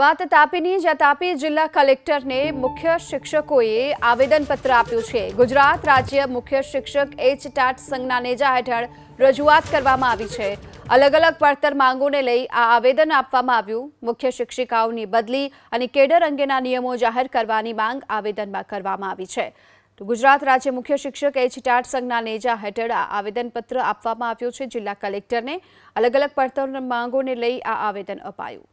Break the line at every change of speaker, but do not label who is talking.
વાત તાપીની જ્યાં તાપી જિલ્લા કલેક્ટરને મુખ્ય શિક્ષકોએ આવેદનપત્ર આપ્યું છે ગુજરાત રાજ્ય મુખ્ય શિક્ષક એચ ટાટ સંઘના નેજા હેઠળ રજૂઆત કરવામાં આવી છે અલગ અલગ પડતર માંગોને લઈ આ આવેદન આપવામાં આવ્યું મુખ્ય શિક્ષિકાઓની બદલી અને કેડર અંગેના નિયમો જાહેર કરવાની માંગ આવેદનમાં કરવામાં આવી છે ગુજરાત રાજ્ય મુખ્ય શિક્ષક એચ ટાટ સંઘના નેજા હેઠળ આવેદનપત્ર આપવામાં આવ્યું છે જિલ્લા કલેક્ટરને અલગ અલગ પડતર માંગોને લઈ આ આવેદન અપાયું